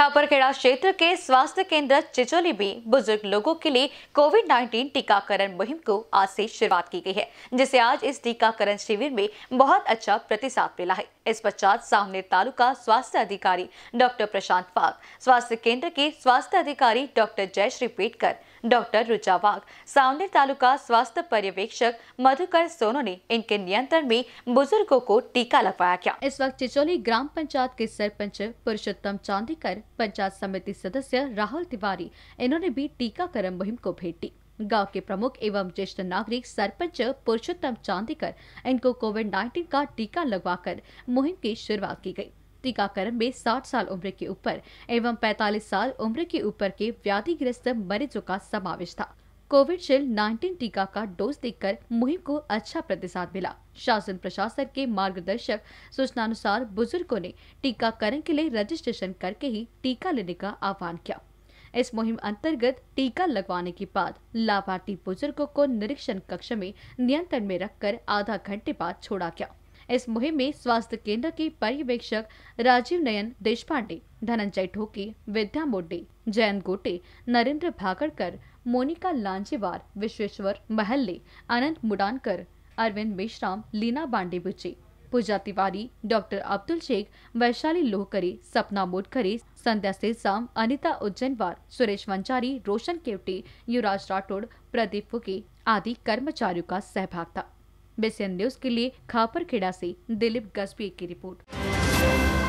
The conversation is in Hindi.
खापरखेड़ा क्षेत्र के स्वास्थ्य केंद्र चिचोली में बुजुर्ग लोगों के लिए कोविड 19 टीकाकरण मुहिम को आज से शुरुआत की गई है जिसे आज इस टीकाकरण शिविर में बहुत अच्छा प्रतिसाद मिला है इस पश्चात सामने तालुका स्वास्थ्य अधिकारी डॉक्टर प्रशांत वाघ स्वास्थ्य केंद्र के स्वास्थ्य अधिकारी डॉक्टर जयश्री पेटकर डॉक्टर रुचा वाघ सामने तालुका स्वास्थ्य पर्यवेक्षक मधुकर सोनो ने इनके नियंत्रण में बुजुर्गों को टीका लगवाया गया इस वक्त चिचोली ग्राम पंचायत के सरपंच पुरुषोत्तम चांदीकर पंचायत समिति सदस्य राहुल तिवारी इन्होंने भी टीकाकरण मुहिम को दी गांव के प्रमुख एवं ज्येष्ठ नागरिक सरपंच पुरुषोत्तम चांदीकर इनको कोविड 19 का टीका लगवाकर मुहिम की शुरुआत की गई टीकाकरण में 60 साल उम्र के ऊपर एवं 45 साल उम्र के ऊपर के व्याधिग्रस्त मरीजों का समावेश था कोविडशील्ड 19 टीका का डोज देकर मुहिम को अच्छा प्रतिसाद मिला शासन प्रशासन के मार्गदर्शक सूचनानुसार बुजुर्गों ने टीकाकरण के लिए रजिस्ट्रेशन करके ही टीका लेने का आह्वान किया इस मुहिम अंतर्गत टीका लगवाने के बाद लाभार्थी बुजुर्गों को निरीक्षण कक्ष में नियंत्रण में रखकर आधा घंटे बाद छोड़ा गया इस मुहिम में स्वास्थ्य केंद्र के पर्यवेक्षक राजीव नयन देशपांडे धनंजय ठोके विद्या मोडे जयंत गोटे नरेंद्र भागड़कर मोनिका लांजेवार विश्वेश्वर महल्ले अनंत मुडानकर अरविंद मेश्राम लीना बुचे पूजा तिवारी डॉक्टर अब्दुल शेख वैशाली लोहकरे सपना मोटकरे संध्या सिरसाम अनिता उज्जैनवार सुरेश वंचारी रोशन केवटे युवराज राठौड़ प्रदीप फुके आदि कर्मचारियों का सहभाग था बेसियन न्यूज के लिए खापरखेड़ा से दिलीप गजबी की रिपोर्ट